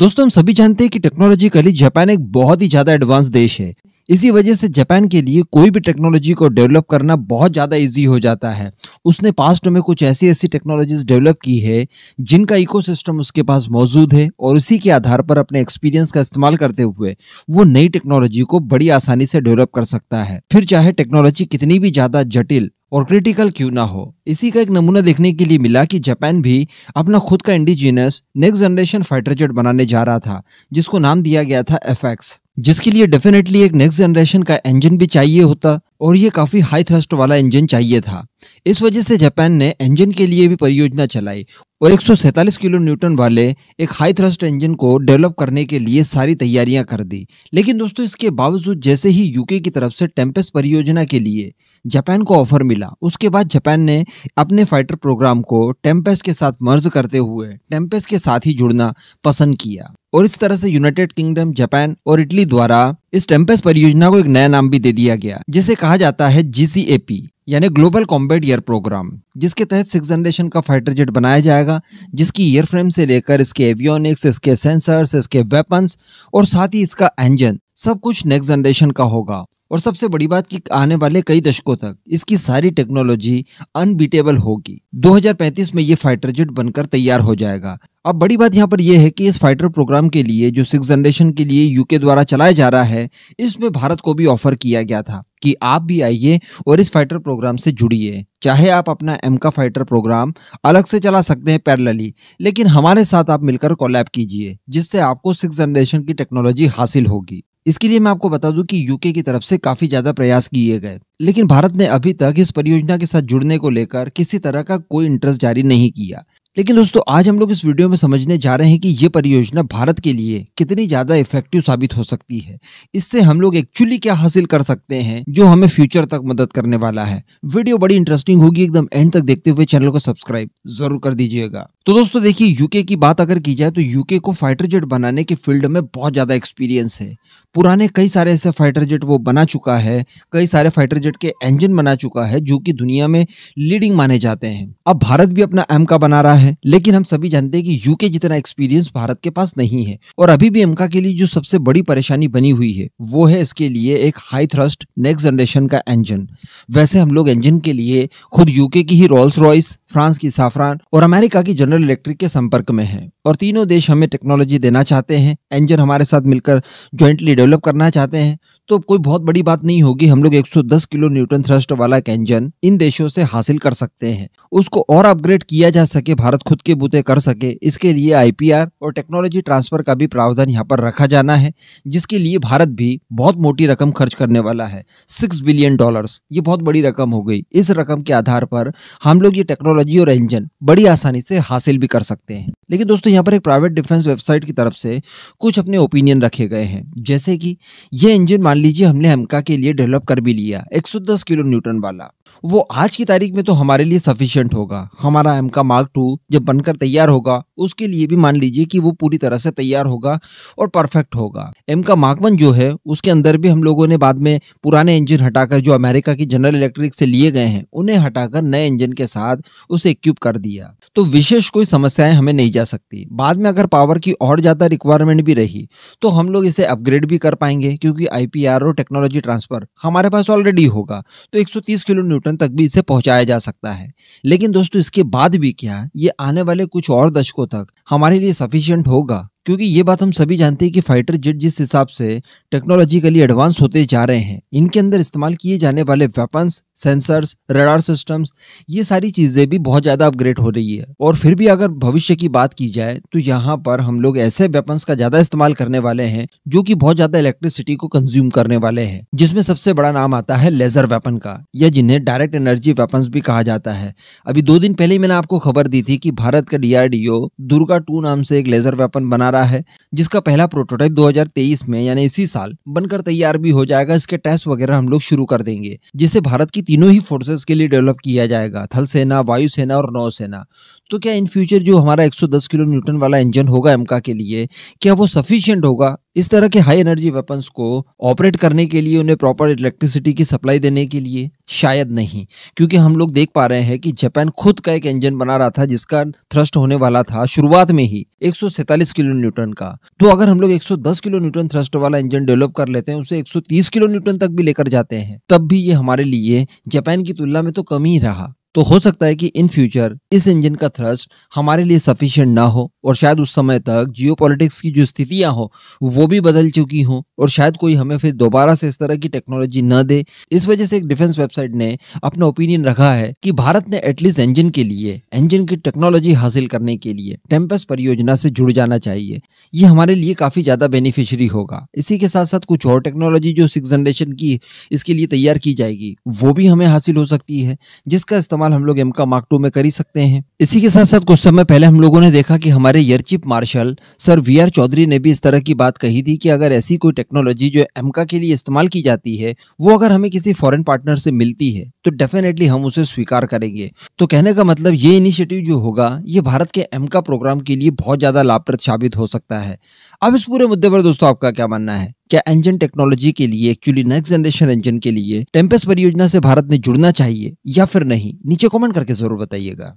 दोस्तों हम सभी जानते हैं कि टेक्नोलॉजिकली जापान एक बहुत ही ज्यादा एडवांस देश है इसी वजह से जापान के लिए कोई भी टेक्नोलॉजी को डेवलप करना बहुत ज़्यादा इजी हो जाता है उसने पास्ट में कुछ ऐसी ऐसी टेक्नोलॉजीज डेवलप की है जिनका इकोसिस्टम उसके पास मौजूद है और उसी के आधार पर अपने एक्सपीरियंस का इस्तेमाल करते हुए वो नई टेक्नोलॉजी को बड़ी आसानी से डेवलप कर सकता है फिर चाहे टेक्नोलॉजी कितनी भी ज़्यादा जटिल और क्रिटिकल क्यों ना हो इसी का एक नमूना देखने के लिए मिला कि जापान भी अपना खुद का indigenous next generation fighter jet बनाने जा रहा था जिसको नाम दिया गया था एफ जिसके लिए डेफिनेटली एक नेक्स्ट जनरेशन का इंजन भी चाहिए होता और ये काफ़ी हाई थ्रस्ट वाला इंजन चाहिए था इस वजह से जापान ने इंजन के लिए भी परियोजना चलाई और एक किलो न्यूटन वाले एक हाई थ्रस्ट इंजन को डेवलप करने के लिए सारी तैयारियां कर दी लेकिन दोस्तों इसके बावजूद जैसे ही यूके की तरफ से टेम्पेस परियोजना के लिए जापान को ऑफर मिला उसके बाद जापान ने अपने फाइटर प्रोग्राम को टेम्पेस के साथ मर्ज करते हुए टेम्पेस के साथ ही जुड़ना पसंद किया और इस तरह से यूनाइटेड किंगडम जापान और इटली द्वारा इस टेम्पस परियोजना को एक नया नाम भी दे दिया गया जिसे कहा जाता है जी यानी ग्लोबल कॉम्बेट एयर प्रोग्राम जिसके तहत सिक्स जनरेशन का फाइटर जेट बनाया जाएगा जिसकी एयर फ्रेम से लेकर इसके एवियोनिक्स इसके सेंसर्स इसके वेपन्स और साथ ही इसका इंजन सब कुछ नेक्स्ट जनरेशन का होगा और सबसे बड़ी बात कि आने वाले कई दशकों तक इसकी सारी टेक्नोलॉजी अनबीटेबल होगी 2035 में ये फाइटर जेट बनकर तैयार हो जाएगा अब बड़ी बात यहाँ पर यह है कि इस फाइटर प्रोग्राम के लिए जो सिक्स जनरेशन के लिए यूके द्वारा चलाया जा रहा है इसमें भारत को भी ऑफर किया गया था कि आप भी आइए और इस फाइटर प्रोग्राम से जुड़िए चाहे आप अपना एम का फाइटर प्रोग्राम अलग से चला सकते हैं पैरलली लेकिन हमारे साथ आप मिलकर कोलैब कीजिए जिससे आपको सिक्स जनरेशन की टेक्नोलॉजी हासिल होगी इसके लिए मैं आपको बता दूं कि यूके की तरफ से काफी ज्यादा प्रयास किए गए लेकिन भारत ने अभी तक इस परियोजना के साथ जुड़ने को लेकर किसी तरह का कोई इंटरेस्ट जारी नहीं किया लेकिन दोस्तों आज हम लोग इस वीडियो में समझने जा रहे हैं कि ये परियोजना भारत के लिए कितनी ज़्यादा इफेक्टिव साबित हो सकती है इससे हम लोग एक्चुअली क्या हासिल कर सकते हैं जो हमें फ्यूचर तक मदद करने वाला है वीडियो बड़ी इंटरेस्टिंग होगी एकदम एंड तक देखते हुए चैनल को सब्सक्राइब जरूर कर दीजिएगा तो दोस्तों देखिए यूके की बात अगर की जाए तो यूके को फाइटर जेट बनाने के फील्ड में बहुत ज़्यादा एक्सपीरियंस है पुराने कई सारे ऐसे फाइटर जेट वो बना चुका है कई सारे फाइटर जेट के इंजन बना चुका है जो कि दुनिया में लीडिंग माने जाते हैं अब भारत भी अपना एम का बना रहा है है लेकिन हम सभी जानते हैं कि यूके जितना एक्सपीरियंस भारत के पास नहीं है और अभी भी एमका के लिए जो सबसे बड़ी परेशानी बनी हुई है वो है इसके लिए एक हाई थ्रस्ट नेक्स्ट जनरेशन का इंजन वैसे हम लोग इंजन के लिए खुद यूके की ही रोल्स रॉयस फ्रांस की साफरान और अमेरिका की जनरल इलेक्ट्रिक के संपर्क में है और तीनों देश हमें टेक्नोलॉजी देना चाहते हैं इंजन हमारे साथ मिलकर ज्वाइंटली डेवलप करना चाहते हैं तो कोई बहुत बड़ी बात नहीं होगी हम लोग 110 किलो न्यूटन थ्रस्ट वाला एक इंजन इन देशों से हासिल कर सकते हैं उसको और अपग्रेड किया जा सके भारत खुद के बूते कर सके इसके लिए आईपीआर और टेक्नोलॉजी ट्रांसफर का भी प्रावधान यहाँ पर रखा जाना है जिसके लिए भारत भी बहुत मोटी रकम खर्च करने वाला है सिक्स बिलियन डॉलर्स ये बहुत बड़ी रकम हो गई इस रकम के आधार पर हम लोग ये टेक्नोलॉजी और इंजन बड़ी आसानी से हासिल भी कर सकते हैं लेकिन दोस्तों यहाँ पर एक प्राइवेट डिफेंस वेबसाइट की तरफ से कुछ अपने ओपिनियन रखे गए हैं जैसे कि यह इंजन मान लीजिए हमने हमका के लिए डेवलप कर भी लिया दस किलो न्यूटन वाला वो आज की तारीख में तो हमारे लिए सफिशियंट होगा हमारा एम का मार्क टू जब बनकर तैयार होगा उसके लिए भी मान लीजिए कि वो पूरी तरह से तैयार होगा और परफेक्ट होगा एम का मार्क वन जो है उसके अंदर भी हम लोगों ने बाद में पुराने इंजन हटाकर जो अमेरिका की जनरल इलेक्ट्रिक से लिए गए हैं उन्हें हटाकर नए इंजन के साथ उसे इक्विप कर दिया तो विशेष कोई समस्याएं हमें नहीं जा सकती बाद में अगर पावर की और ज़्यादा रिक्वायरमेंट भी रही तो हम लोग इसे अपग्रेड भी कर पाएंगे क्योंकि और टेक्नोलॉजी ट्रांसफ़र हमारे पास ऑलरेडी होगा तो 130 किलो न्यूटन तक भी इसे पहुंचाया जा सकता है लेकिन दोस्तों इसके बाद भी क्या ये आने वाले कुछ और दशकों तक हमारे लिए सफिशियंट होगा क्योंकि ये बात हम सभी जानते हैं कि फाइटर जेट जिस हिसाब से टेक्नोलॉजिकली एडवांस होते जा रहे हैं इनके अंदर इस्तेमाल किए जाने वाले वेपन्स सेंसर्स रडार सिस्टम्स ये सारी चीज़ें भी बहुत ज़्यादा अपग्रेड हो रही है और फिर भी अगर भविष्य की बात की जाए तो यहाँ पर हम लोग ऐसे वेपन्स का ज़्यादा इस्तेमाल करने वाले हैं जो कि बहुत ज़्यादा इलेक्ट्रिसिटी को कंज्यूम करने वाले हैं जिसमें सबसे बड़ा नाम आता है लेजर वेपन का या जिन्हें डायरेक्ट एनर्जी वेपन्स भी कहा जाता है अभी दो दिन पहले ही मैंने आपको खबर दी थी कि भारत का डी दुर्गा टू नाम से एक लेजर वेपन बना बना रहा है जिसका पहला प्रोटोटाइप 2023 में यानी इसी साल बनकर तैयार भी हो जाएगा इसके टेस्ट वगैरह हम लोग शुरू कर देंगे जिसे भारत की तीनों ही फोर्सेस के लिए डेवलप किया जाएगा थल सेना वायुसेना और नौसेना तो क्या इन फ्यूचर जो हमारा एक किलो न्यूटन वाला इंजन होगा एमका के लिए क्या वो सफिशियंट होगा इस तरह के हाई एनर्जी वेपन्स को ऑपरेट करने के लिए उन्हें प्रॉपर इलेक्ट्रिसिटी की सप्लाई देने के लिए शायद नहीं क्योंकि हम लोग देख पा रहे हैं कि जापान खुद का एक इंजन बना रहा था जिसका थ्रस्ट होने वाला था शुरुआत में ही एक किलो न्यूटन का तो अगर हम लोग 110 किलो न्यूटन थ्रस्ट वाला इंजन डेवलप कर लेते हैं उसे 130 किलो न्यूटन तक भी लेकर जाते हैं तब भी ये हमारे लिए जापान की तुलना में तो कम ही रहा तो हो सकता है कि इन फ्यूचर इस इंजन का थ्रस्ट हमारे लिए सफिशिएंट ना हो और शायद उस समय तक जियोपॉलिटिक्स की जो स्थितियां हो वो भी बदल चुकी हों और शायद कोई हमें फिर दोबारा से इस तरह की टेक्नोलॉजी न दे इस वजह से एक डिफेंस वेबसाइट ने अपना ओपिनियन रखा है कि भारत ने एटलीस्ट इंजन के लिए इंजन की टेक्नोलॉजी हासिल करने के लिए टेम्पस परियोजना से जुड़ जाना चाहिए ये हमारे लिए काफी ज्यादा बेनिफिशरी होगा इसी के साथ साथ कुछ और टेक्नोलॉजी जो सिक्स जनरेशन की इसके लिए तैयार की जाएगी वो भी हमें हासिल हो सकती है जिसका इस्तेमाल इस्तेमाल हम लोग एमका मार्क टू में कर ही सकते हैं इसी के साथ साथ कुछ समय पहले हम लोगों ने देखा कि हमारे air chief marshal sir V R Chaudhari ने भी इस तरह की बात कही थी कि अगर ऐसी कोई टेक्नोलॉजी जो एमका के लिए इस्तेमाल की जाती है वो अगर हमें किसी फॉरन पार्टनर से मिलती है तो डेफिनेटली हम उसे स्वीकार करेंगे तो कहने का मतलब ये इनिशिएटिव जो होगा ये भारत के एमका प्रोग्राम के लिए बहुत ज़्यादा लाभप्रद साबित हो सकता है अब इस पूरे मुद्दे पर दोस्तों आपका क्या मानना है क्या इंजन टेक्नोलॉजी के लिए एक्चुअली नेक्स्ट जनरेशन इंजन के लिए टेम्पेस परियोजना से भारत ने जुड़ना चाहिए या फिर नहीं नीचे कमेंट करके जरूर बताइएगा